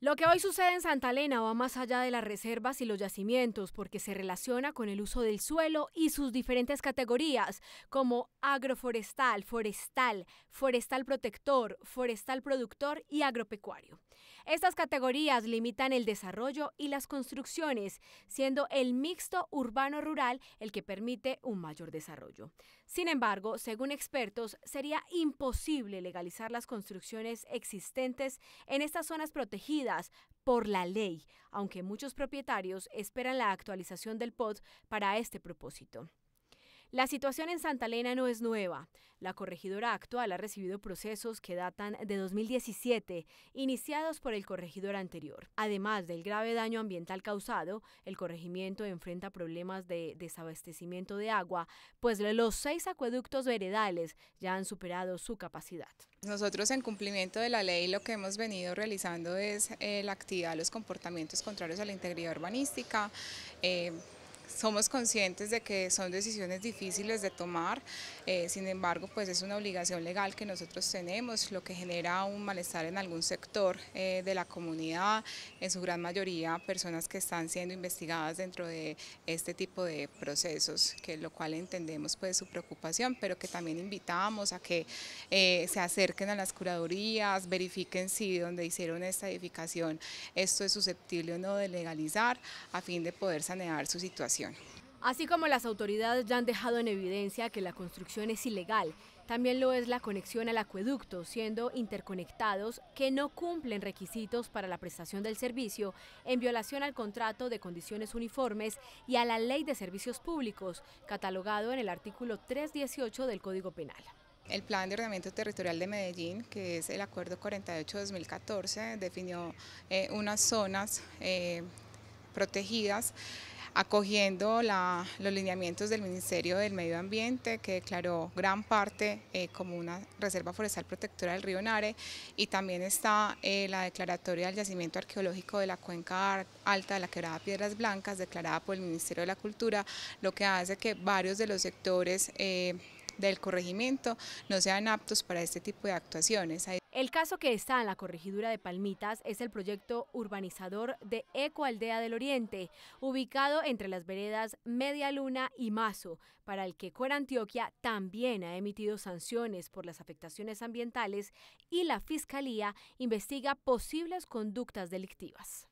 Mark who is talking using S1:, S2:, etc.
S1: Lo que hoy sucede en Santa Elena va más allá de las reservas y los yacimientos, porque se relaciona con el uso del suelo y sus diferentes categorías, como agroforestal, forestal, forestal protector, forestal productor y agropecuario. Estas categorías limitan el desarrollo y las construcciones, siendo el mixto urbano-rural el que permite un mayor desarrollo. Sin embargo, según expertos, sería imposible legalizar las construcciones existentes en estas zonas protegidas por la ley, aunque muchos propietarios esperan la actualización del POT para este propósito. La situación en Santa Elena no es nueva. La corregidora actual ha recibido procesos que datan de 2017, iniciados por el corregidor anterior. Además del grave daño ambiental causado, el corregimiento enfrenta problemas de desabastecimiento de agua, pues los seis acueductos veredales ya han superado su capacidad. Nosotros en cumplimiento de la ley lo que hemos venido realizando es
S2: eh, la actividad los comportamientos contrarios a la integridad urbanística, eh, somos conscientes de que son decisiones difíciles de tomar, eh, sin embargo pues es una obligación legal que nosotros tenemos, lo que genera un malestar en algún sector eh, de la comunidad, en su gran mayoría personas que están siendo investigadas dentro de este tipo de procesos, que lo cual entendemos pues su preocupación, pero que también invitamos a que eh, se acerquen a las curadurías, verifiquen si donde hicieron esta edificación esto es susceptible o no de legalizar a fin de poder sanear su situación.
S1: Así como las autoridades ya han dejado en evidencia que la construcción es ilegal, también lo es la conexión al acueducto, siendo interconectados que no cumplen requisitos para la prestación del servicio en violación al contrato de condiciones uniformes y a la Ley de Servicios Públicos, catalogado en el artículo 318 del Código Penal. El
S2: Plan de Ordenamiento Territorial de Medellín, que es el Acuerdo 48-2014, definió eh, unas zonas eh, protegidas acogiendo los lineamientos del Ministerio del Medio Ambiente, que declaró gran parte eh, como una reserva forestal protectora del río Nare, y también está eh, la declaratoria del yacimiento arqueológico de la cuenca alta de la quebrada Piedras Blancas, declarada por el Ministerio de la Cultura, lo que hace que varios de los sectores eh, del corregimiento no
S1: sean aptos para este tipo de actuaciones. El caso que está en la corregidura de Palmitas es el proyecto urbanizador de Ecoaldea del Oriente, ubicado entre las veredas Media Luna y Mazo, para el que Antioquia también ha emitido sanciones por las afectaciones ambientales y la Fiscalía investiga posibles conductas delictivas.